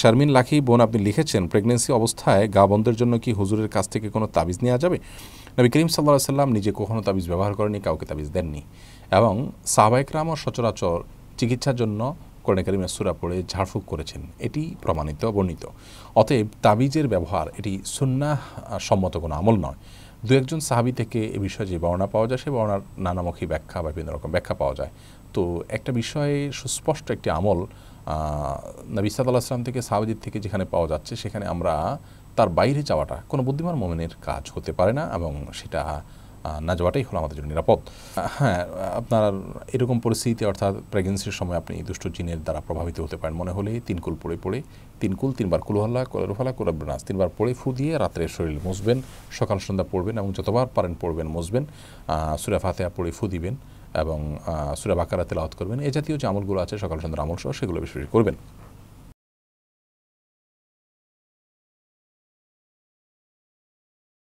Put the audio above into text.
শারমিন লাখি বোন আপনি লিখেছেন প্রেগনেন্সি অবস্থায় গা বন্ধের জন্য কি হুজুরের কাছ থেকে কোনো তাবিজ নেওয়া যাবে নবী করিম সাল্লাহ সাল্লাম নিজে কখনও তাবিজ ব্যবহার করেনি কাউকে তাবিজ দেননি এবং ও সচরাচর চিকিৎসার জন্য কোরআন কারিমের সুরা পড়ে ঝাড়ফুঁক করেছেন এটি প্রমাণিত বর্ণিত অতএব তাবিজের ব্যবহার এটি সুন্নাহ সম্মত কোনো আমল নয় দু একজন সাহাবি থেকে এ বিষয়ে যে বর্ণনা পাওয়া যায় সে বর্ণার নানামুখী ব্যাখ্যা বা বিভিন্ন রকম ব্যাখ্যা পাওয়া যায় তো একটা বিষয়ে সুস্পষ্ট একটি আমল নবী সাদ আল্লাহ থেকে সাহাবাজির থেকে যেখানে পাওয়া যাচ্ছে সেখানে আমরা তার বাইরে যাওয়াটা কোনো বুদ্ধিমান মোমেনের কাজ হতে পারে না এবং সেটা না যাওয়াটাই হলো আমাদের জন্য নিরাপদ হ্যাঁ আপনার এরকম পরিস্থিতি অর্থাৎ প্রেগনেন্সির সময় আপনি দুষ্ট জিনের দ্বারা প্রভাবিত হতে পারেন মনে হলে তিনকুল পড়ে পড়ে তিনকুল তিনবার কুলহল্লা কলরফালা কোলাব্রাস তিনবার পড়ে ফু দিয়ে রাত্রে শরীর মুসবেন সকাল সন্ধ্যা পড়বেন এবং যতবার পারেন পড়বেন মুসবেন সুরাফাতে পড়ে ফু দিবেন এবং সুরা বাকারা তেলাওয়াত করবেন এ জাতীয় যে আমলগুলো আছে সকাল সন্ধ্যার আমল সহ সেগুলো বিশেষ বেশি করবেন